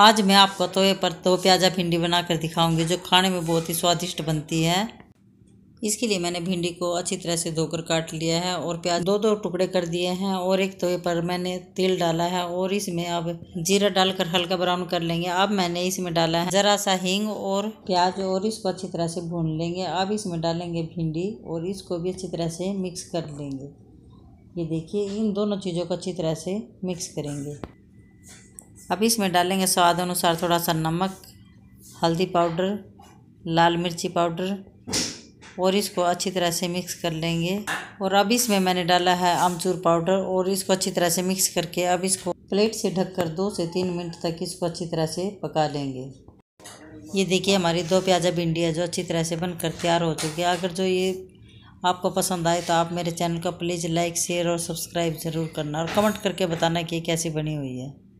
आज मैं आपको तोए पर तो प्याजा भिंडी बनाकर दिखाऊंगी जो खाने में बहुत ही स्वादिष्ट बनती है इसके लिए मैंने भिंडी को अच्छी तरह से धोकर काट लिया है और प्याज दो दो टुकड़े कर दिए हैं और एक तोए पर मैंने तेल डाला है और इसमें अब जीरा डालकर हल्का ब्राउन कर लेंगे अब मैंने इसमें डाला है ज़रा सा हींग और प्याज और इसको अच्छी तरह से भून लेंगे अब इसमें डालेंगे भिंडी और इसको भी अच्छी तरह से मिक्स कर लेंगे ये देखिए इन दोनों चीज़ों को अच्छी तरह से मिक्स करेंगे अब इसमें डालेंगे स्वाद अनुसार थोड़ा सा नमक हल्दी पाउडर लाल मिर्ची पाउडर और इसको अच्छी तरह से मिक्स कर लेंगे और अब इसमें मैंने डाला है आमचूर पाउडर और इसको अच्छी तरह से मिक्स करके अब इसको प्लेट से ढककर दो से तीन मिनट तक इसको अच्छी तरह से पका लेंगे ये देखिए हमारी दो प्याजा भिंडी है जो अच्छी तरह से बनकर तैयार हो चुकी है अगर जो ये आपको पसंद आए तो आप मेरे चैनल का प्लीज़ लाइक शेयर और सब्सक्राइब ज़रूर करना और कमेंट करके बताना कि कैसी बनी हुई है